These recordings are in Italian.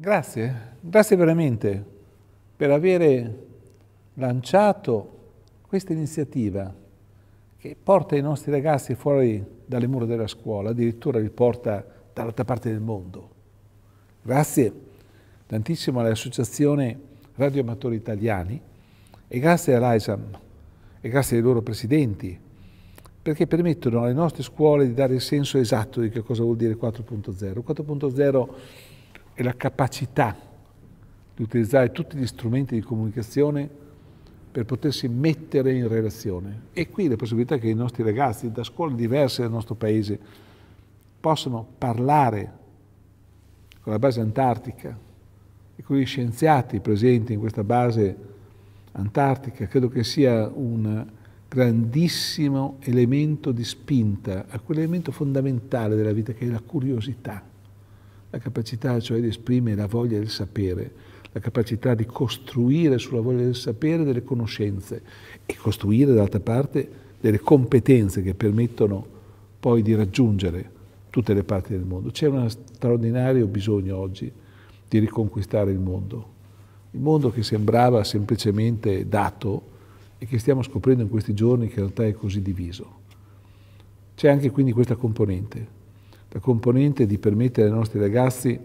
Grazie, grazie veramente per aver lanciato questa iniziativa che porta i nostri ragazzi fuori dalle mura della scuola, addirittura li porta dall'altra parte del mondo. Grazie tantissimo all'Associazione Radio Amatori Italiani e grazie all'AISAM e grazie ai loro presidenti perché permettono alle nostre scuole di dare il senso esatto di che cosa vuol dire 4.0. 4.0 è la capacità di utilizzare tutti gli strumenti di comunicazione per potersi mettere in relazione. E qui le possibilità che i nostri ragazzi da scuole diverse del nostro paese possano parlare con la base antartica e con gli scienziati presenti in questa base antartica, credo che sia un grandissimo elemento di spinta a quell'elemento fondamentale della vita che è la curiosità la capacità cioè di esprimere la voglia del sapere, la capacità di costruire sulla voglia del sapere delle conoscenze e costruire d'altra parte delle competenze che permettono poi di raggiungere tutte le parti del mondo. C'è uno straordinario bisogno oggi di riconquistare il mondo, il mondo che sembrava semplicemente dato e che stiamo scoprendo in questi giorni che in realtà è così diviso. C'è anche quindi questa componente la componente di permettere ai nostri ragazzi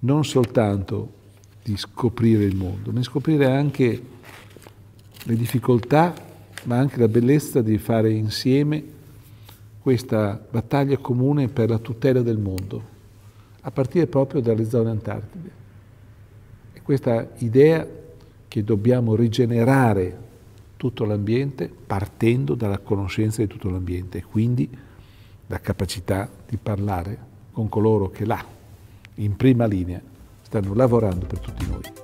non soltanto di scoprire il mondo, ma di scoprire anche le difficoltà, ma anche la bellezza di fare insieme questa battaglia comune per la tutela del mondo, a partire proprio dalle zone antartide. E questa idea che dobbiamo rigenerare tutto l'ambiente partendo dalla conoscenza di tutto l'ambiente, quindi la capacità di parlare con coloro che là, in prima linea, stanno lavorando per tutti noi.